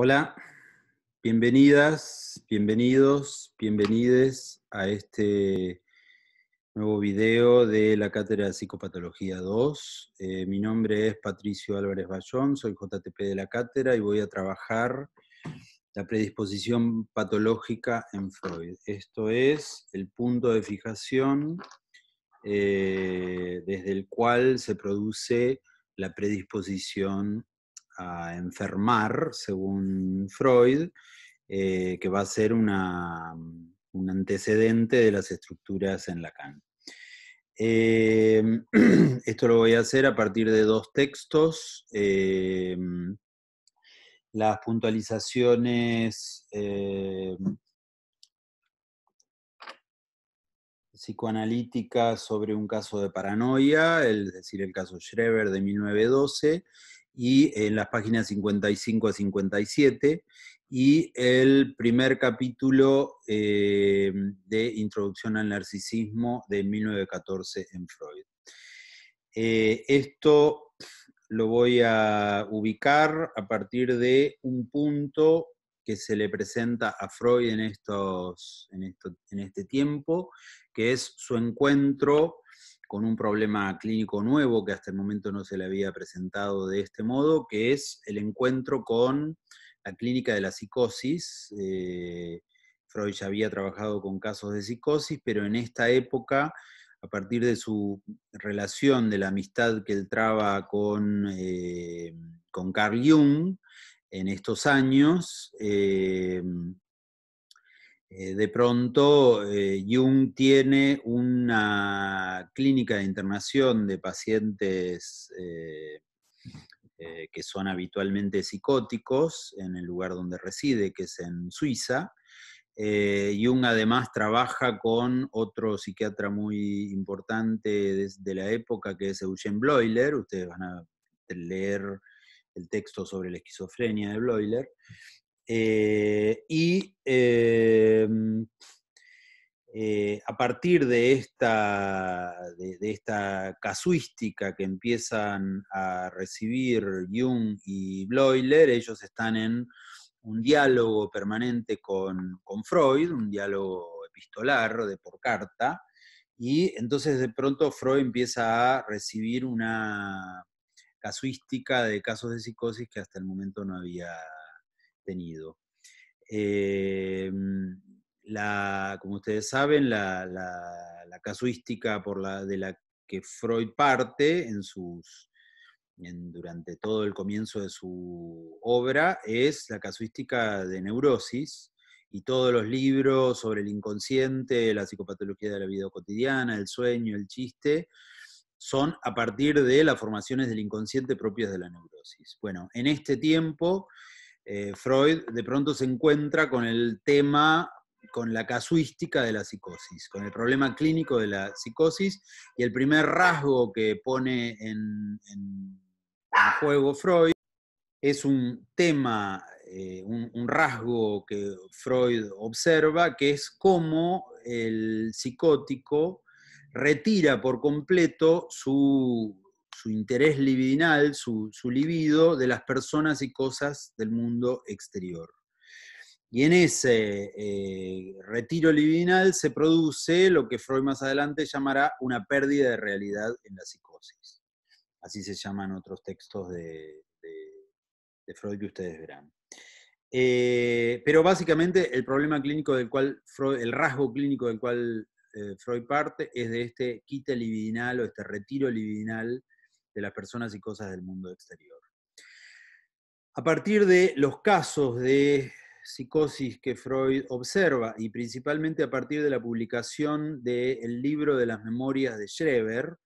Hola, bienvenidas, bienvenidos, bienvenides a este nuevo video de la Cátedra de Psicopatología 2. Eh, mi nombre es Patricio Álvarez Bayón, soy JTP de la Cátedra y voy a trabajar la predisposición patológica en Freud. Esto es el punto de fijación eh, desde el cual se produce la predisposición a enfermar, según Freud, eh, que va a ser un antecedente de las estructuras en Lacan. Eh, esto lo voy a hacer a partir de dos textos. Eh, las puntualizaciones psicoanalíticas sobre un caso de paranoia, es decir, el caso Schreber de 1912 y en las páginas 55 a 57, y el primer capítulo eh, de Introducción al Narcisismo de 1914 en Freud. Eh, esto lo voy a ubicar a partir de un punto que se le presenta a Freud en, en, en este tiempo, que es su encuentro con un problema clínico nuevo que hasta el momento no se le había presentado de este modo, que es el encuentro con la clínica de la psicosis. Eh, Freud ya había trabajado con casos de psicosis, pero en esta época, a partir de su relación, de la amistad que él traba con, eh, con Carl Jung en estos años, eh, eh, de pronto eh, Jung tiene una clínica de internación de pacientes eh, que son habitualmente psicóticos en el lugar donde reside, que es en Suiza. Jung además trabaja con otro psiquiatra muy importante de, la época, que es Eugene Bloiler. Ustedes van a leer el texto sobre la esquizofrenia de Bloiler. Eh, y em, eh, a partir de esta, de, esta, casuística que empiezan a recibir Jung y Bloiler, ellos están en un diálogo permanente con, con Freud, un diálogo epistolar de por carta, y entonces de pronto Freud empieza a recibir una casuística de casos de psicosis que hasta el momento no había tenido. Eh, la, como ustedes saben, la, casuística por la, de la que Freud parte en sus, durante todo el comienzo de su obra es la casuística de neurosis y todos los libros sobre el inconsciente, la psicopatología de la vida cotidiana, el sueño, el chiste, son a partir de las formaciones del inconsciente propias de la neurosis. Bueno, en este tiempo eh, Freud de pronto se encuentra con el tema, con la casuística de la psicosis, con el problema clínico de la psicosis, y el primer rasgo que pone en, juego Freud es un tema, eh, un, rasgo que Freud observa, que es cómo el psicótico retira por completo su su interés libidinal, su, libido de las personas y cosas del mundo exterior. Y en ese eh, retiro libidinal se produce lo que Freud más adelante llamará una pérdida de realidad en la psicosis. Así se llaman otros textos de, Freud que ustedes verán. Eh, pero básicamente el problema clínico del cual Freud, el rasgo clínico del cual eh, Freud parte es de este quite libidinal o este retiro libidinal de las personas y cosas del mundo exterior. A partir de los casos de psicosis que Freud observa y principalmente a partir de la publicación del libro de las memorias de Schreber,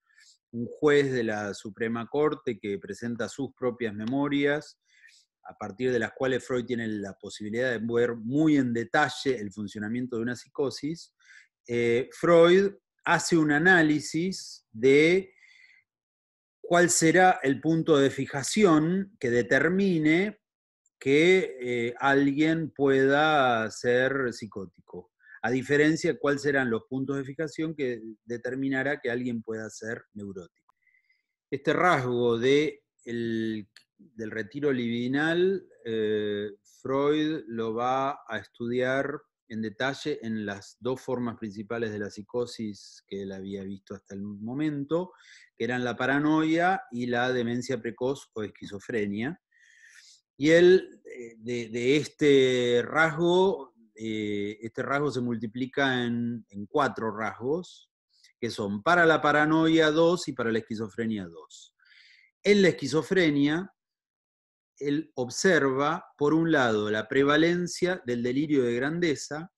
un juez de la Suprema Corte que presenta sus propias memorias, a partir de las cuales Freud tiene la posibilidad de ver muy en detalle el funcionamiento de una psicosis, eh, Freud hace un análisis de cuál será el punto de fijación que determine que eh, alguien pueda ser psicótico. A diferencia, cuáles serán los puntos de fijación que determinará que alguien pueda ser neurótico. Este rasgo del retiro libidinal, eh, Freud lo va a estudiar en detalle en las dos formas principales de la psicosis que él había visto hasta el momento, que eran la paranoia y la demencia precoz o esquizofrenia. Y él, eh, de, este rasgo, eh, este rasgo se multiplica en, en cuatro rasgos, que son para la paranoia 2 y para la esquizofrenia 2. En la esquizofrenia, él observa, por un lado, la prevalencia del delirio de grandeza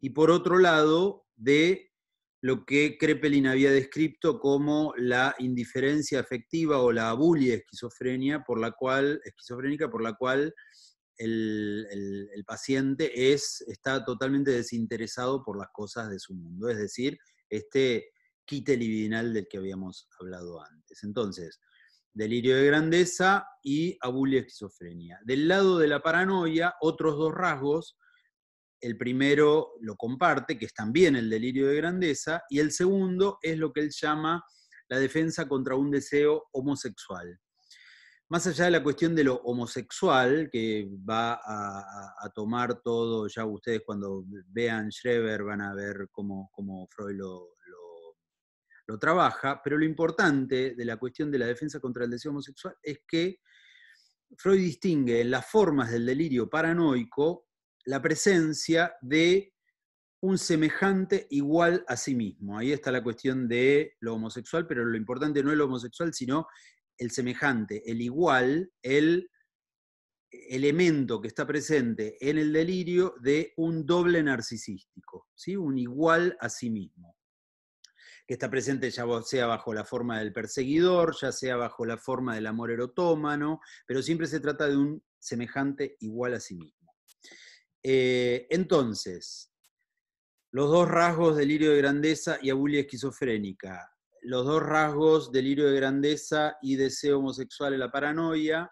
y por otro lado, de lo que Kreppelin había descrito como la indiferencia afectiva o la abulia esquizofrenia por la cual, esquizofrénica por la cual el, paciente está totalmente desinteresado por las cosas de su mundo, es decir, este quite libidinal del que habíamos hablado antes. Entonces, delirio de grandeza y abulia esquizofrenia. Del lado de la paranoia, otros dos rasgos, el primero lo comparte, que es también el delirio de grandeza, y el segundo es lo que él llama la defensa contra un deseo homosexual. Más allá de la cuestión de lo homosexual, que va a, tomar todo, ya ustedes cuando vean Schreber van a ver cómo, Freud lo lo trabaja, pero lo importante de la cuestión de la defensa contra el deseo homosexual es que Freud distingue en las formas del delirio paranoico la presencia de un semejante igual a sí mismo. Ahí está la cuestión de lo homosexual, pero lo importante no es lo homosexual, sino el semejante, el igual, el elemento que está presente en el delirio de un doble narcisístico, ¿sí? un igual a sí mismo que está presente ya sea bajo la forma del perseguidor, ya sea bajo la forma del amor erotómano, pero siempre se trata de un semejante igual a sí mismo. Eh, entonces, los dos rasgos delirio de grandeza y abulia esquizofrénica, los dos rasgos delirio de grandeza y deseo homosexual en la paranoia,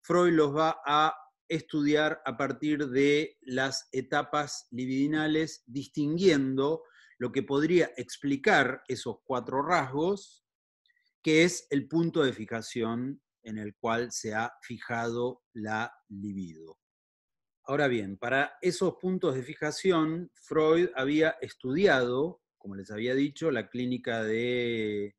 Freud los va a estudiar a partir de las etapas libidinales, distinguiendo lo que podría explicar esos cuatro rasgos, que es el punto de fijación en el cual se ha fijado la libido. Ahora bien, para esos puntos de fijación, Freud había estudiado, como les había dicho, la clínica de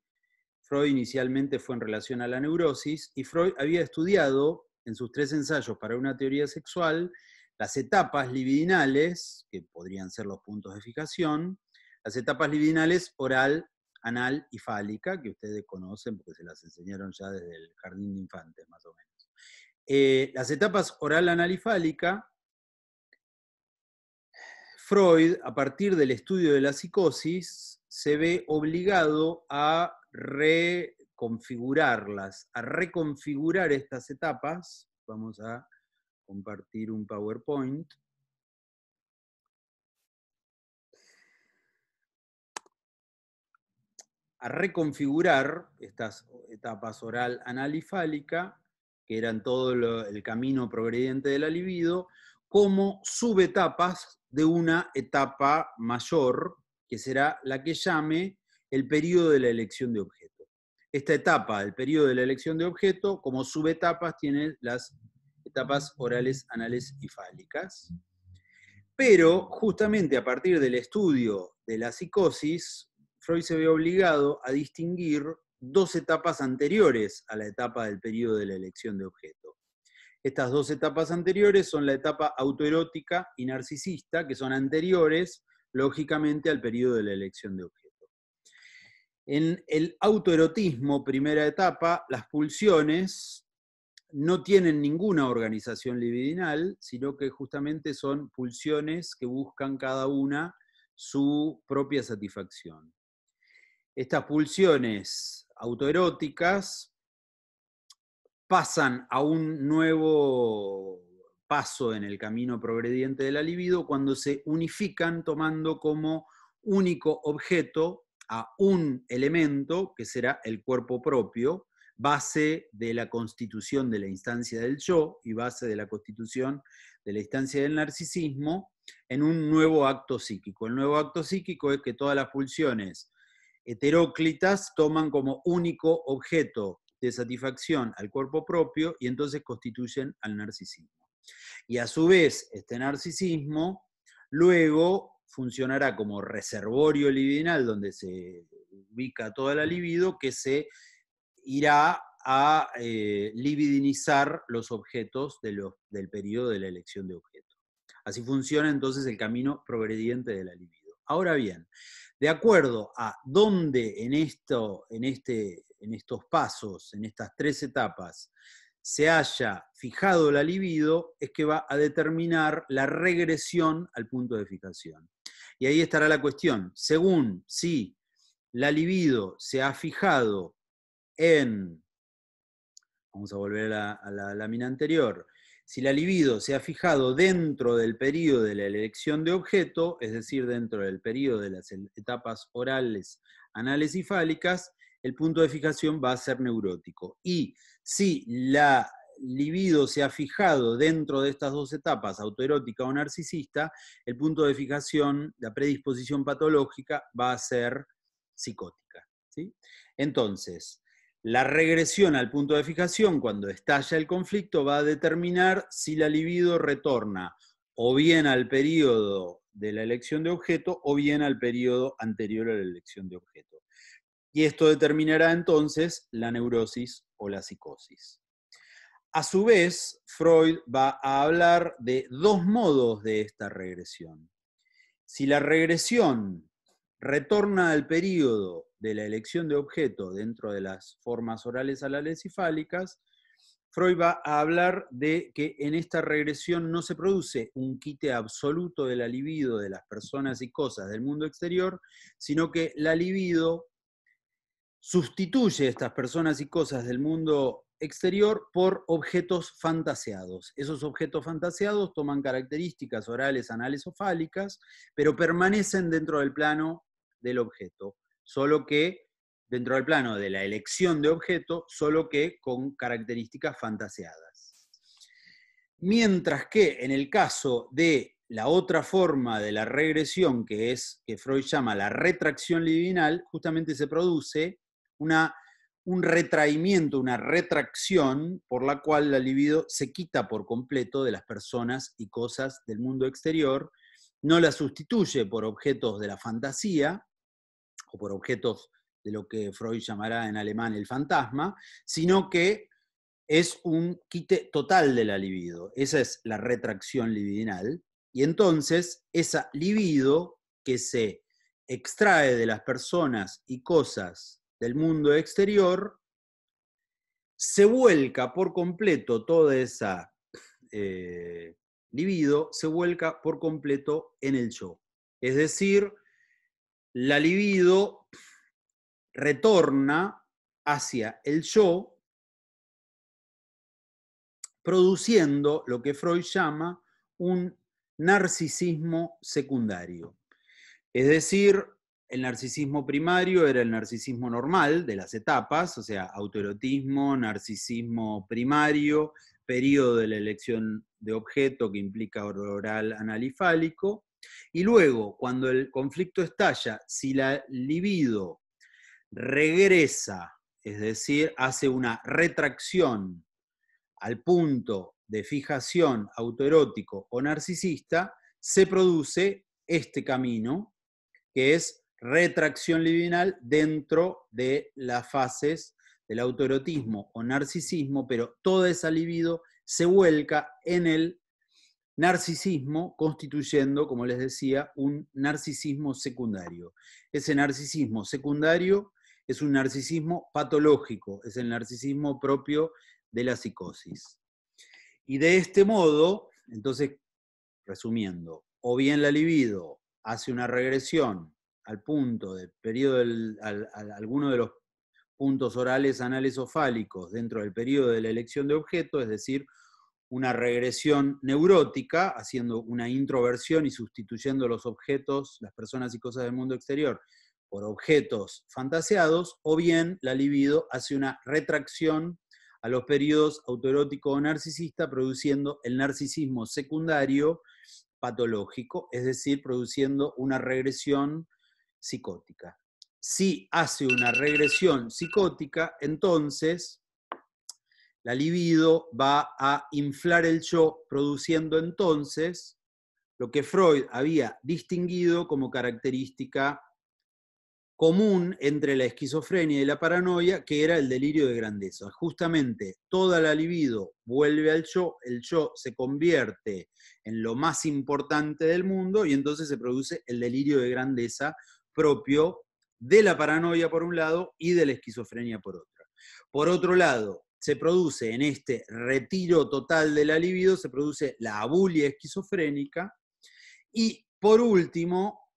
Freud inicialmente fue en relación a la neurosis, y Freud había estudiado en sus tres ensayos para una teoría sexual las etapas libidinales, que podrían ser los puntos de fijación, las etapas libidinales, oral, anal y fálica, que ustedes conocen porque se las enseñaron ya desde el jardín de infantes, más o menos. Eh, las etapas oral, anal y fálica, Freud, a partir del estudio de la psicosis, se ve obligado a reconfigurarlas, a reconfigurar estas etapas. Vamos a compartir un PowerPoint. a reconfigurar estas etapas oral, anal y fálica, que eran todo el camino progrediente de la libido, como subetapas de una etapa mayor, que será la que llame el periodo de la elección de objeto. Esta etapa, el periodo de la elección de objeto, como subetapas tiene las etapas orales, anales y fálicas. Pero justamente a partir del estudio de la psicosis, Freud se ve obligado a distinguir dos etapas anteriores a la etapa del periodo de la elección de objeto. Estas dos etapas anteriores son la etapa autoerótica y narcisista, que son anteriores, lógicamente, al periodo de la elección de objeto. En el autoerotismo, primera etapa, las pulsiones no tienen ninguna organización libidinal, sino que justamente son pulsiones que buscan cada una su propia satisfacción estas pulsiones autoeróticas pasan a un nuevo paso en el camino progrediente de la libido cuando se unifican tomando como único objeto a un elemento que será el cuerpo propio, base de la constitución de la instancia del yo y base de la constitución de la instancia del narcisismo en un nuevo acto psíquico. El nuevo acto psíquico es que todas las pulsiones heteróclitas toman como único objeto de satisfacción al cuerpo propio y entonces constituyen al narcisismo. Y a su vez, este narcisismo luego funcionará como reservorio libidinal donde se ubica toda la libido que se irá a eh, libidinizar los objetos del periodo de la elección de objeto. Así funciona entonces el camino progrediente de la libido. Ahora bien, de acuerdo a dónde este, en, estos pasos, en estas tres etapas, se haya fijado la libido, es que va a determinar la regresión al punto de fijación. Y ahí estará la cuestión. Según si la libido se ha fijado en, vamos a volver a la lámina anterior, si la libido se ha fijado dentro del periodo de la elección de objeto, es decir, dentro del periodo de las etapas orales, anales y fálicas, el punto de fijación va a ser neurótico. Y si la libido se ha fijado dentro de estas dos etapas, autoerótica o narcisista, el punto de fijación, la predisposición patológica, va a ser psicótica. Entonces, la regresión al punto de fijación cuando estalla el conflicto va a determinar si la libido retorna o bien al periodo de la elección de objeto o bien al periodo anterior a la elección de objeto. Y esto determinará entonces la neurosis o la psicosis. A su vez, Freud va a hablar de dos modos de esta regresión. Si la regresión retorna al periodo de la elección de objeto dentro de las formas orales fálicas, Freud va a hablar de que en esta regresión no se produce un quite absoluto de la libido de las personas y cosas del mundo exterior, sino que la libido sustituye estas personas y cosas del mundo exterior por objetos fantaseados. Esos objetos fantaseados toman características orales, anales o fálicas, pero permanecen dentro del plano del objeto solo que dentro del plano de la elección de objeto, solo que con características fantaseadas. Mientras que en el caso de la otra forma de la regresión, que es que Freud llama la retracción libidinal, justamente se produce un retraimiento, una retracción por la cual la libido se quita por completo de las personas y cosas del mundo exterior, no la sustituye por objetos de la fantasía, o por objetos de lo que Freud llamará en alemán el fantasma, sino que es un quite total de la libido. Esa es la retracción libidinal. Y entonces esa libido que se extrae de las personas y cosas del mundo exterior, se vuelca por completo toda esa eh, libido, se vuelca por completo en el yo. Es decir, la libido retorna hacia el yo, produciendo lo que Freud llama un narcisismo secundario. Es decir, el narcisismo primario era el narcisismo normal de las etapas, o sea, autoerotismo, narcisismo primario, periodo de la elección de objeto que implica oral analifálico, y luego, cuando el conflicto estalla, si la libido regresa, es decir, hace una retracción al punto de fijación autoerótico o narcisista, se produce este camino, que es retracción libidinal dentro de las fases del autoerotismo o narcisismo, pero toda esa libido se vuelca en el narcisismo constituyendo, como les decía, un narcisismo secundario. Ese narcisismo secundario es un narcisismo patológico, es el narcisismo propio de la psicosis. Y de este modo, entonces, resumiendo, o bien la libido hace una regresión al punto de periodo alguno de los puntos orales, anales o fálicos dentro del periodo de la elección de objeto, es decir, una regresión neurótica, haciendo una introversión y sustituyendo los objetos, las personas y cosas del mundo exterior por objetos fantaseados, o bien la libido hace una retracción a los periodos autoerótico o narcisista, produciendo el narcisismo secundario patológico, es decir, produciendo una regresión psicótica. Si hace una regresión psicótica, entonces la libido va a inflar el yo, produciendo entonces lo que Freud había distinguido como característica común entre la esquizofrenia y la paranoia, que era el delirio de grandeza. Justamente toda la libido vuelve al yo, el yo se convierte en lo más importante del mundo y entonces se produce el delirio de grandeza propio de la paranoia por un lado y de la esquizofrenia por otro. Por otro lado, se produce en este retiro total de la libido, se produce la abulia esquizofrénica y por último,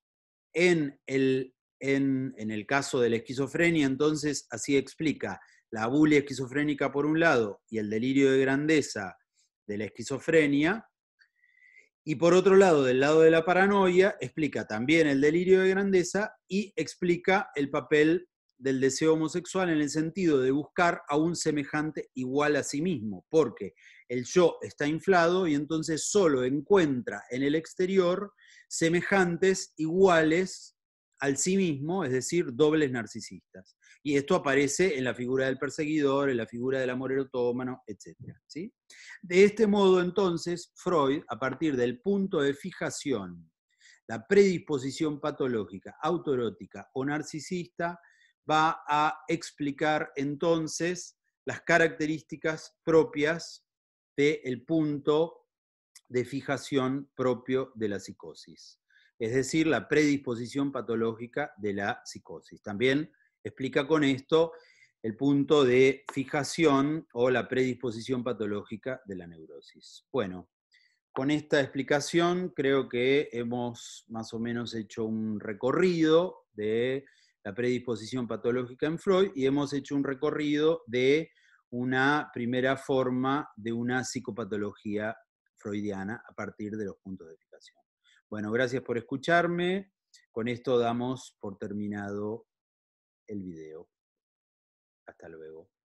en el, en, el caso de la esquizofrenia, entonces así explica la abulia esquizofrénica por un lado y el delirio de grandeza de la esquizofrenia, y por otro lado, del lado de la paranoia, explica también el delirio de grandeza y explica el papel del deseo homosexual en el sentido de buscar a un semejante igual a sí mismo, porque el yo está inflado y entonces solo encuentra en el exterior semejantes iguales al sí mismo, es decir, dobles narcisistas. Y esto aparece en la figura del perseguidor, en la figura del amor erotómano, etc. De este modo, entonces, Freud, a partir del punto de fijación, la predisposición patológica, autoerótica o narcisista, va a explicar entonces las características propias del punto de fijación propio de la psicosis, es decir, la predisposición patológica de la psicosis. También explica con esto el punto de fijación o la predisposición patológica de la neurosis. Bueno, con esta explicación creo que hemos más o menos hecho un recorrido de la predisposición patológica en Freud y hemos hecho un recorrido de una primera forma de una psicopatología freudiana a partir de los puntos de explicación. Bueno, gracias por escucharme. Con esto damos por terminado el video. Hasta luego.